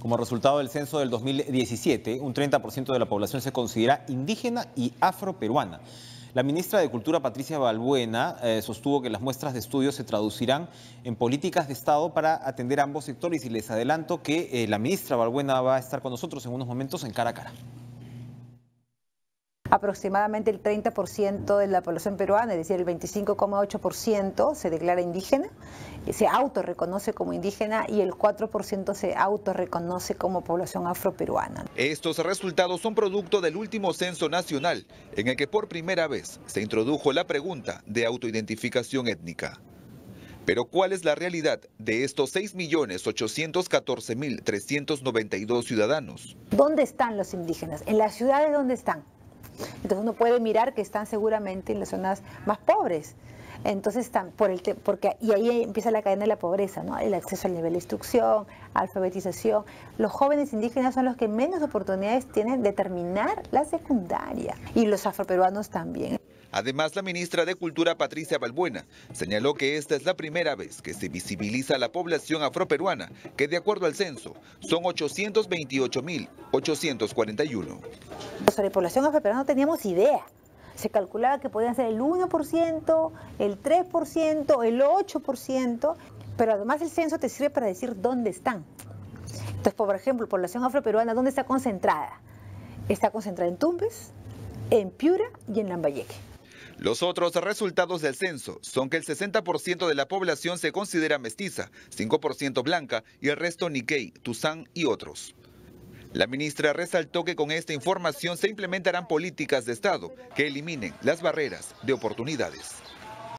Como resultado del censo del 2017, un 30% de la población se considera indígena y afroperuana. La ministra de Cultura, Patricia Balbuena, eh, sostuvo que las muestras de estudio se traducirán en políticas de Estado para atender ambos sectores y les adelanto que eh, la ministra Balbuena va a estar con nosotros en unos momentos en cara a cara aproximadamente el 30% de la población peruana, es decir, el 25,8% se declara indígena, se autorreconoce como indígena y el 4% se autorreconoce como población afroperuana. Estos resultados son producto del último censo nacional, en el que por primera vez se introdujo la pregunta de autoidentificación étnica. Pero ¿cuál es la realidad de estos 6.814.392 ciudadanos? ¿Dónde están los indígenas? ¿En las ciudades dónde están? Entonces uno puede mirar que están seguramente en las zonas más pobres. Entonces están por el porque y ahí empieza la cadena de la pobreza, ¿no? El acceso al nivel de instrucción, alfabetización. Los jóvenes indígenas son los que menos oportunidades tienen de terminar la secundaria y los afroperuanos también. Además, la ministra de Cultura, Patricia Balbuena, señaló que esta es la primera vez que se visibiliza la población afroperuana, que de acuerdo al censo son 828.841. Sobre la población afroperuana no teníamos idea. Se calculaba que podían ser el 1%, el 3%, el 8%, pero además el censo te sirve para decir dónde están. Entonces, por ejemplo, población afroperuana, ¿dónde está concentrada? Está concentrada en Tumbes, en Piura y en Lambayeque. Los otros resultados del censo son que el 60% de la población se considera mestiza, 5% blanca y el resto Nikkei, Tuzán y otros. La ministra resaltó que con esta información se implementarán políticas de Estado que eliminen las barreras de oportunidades.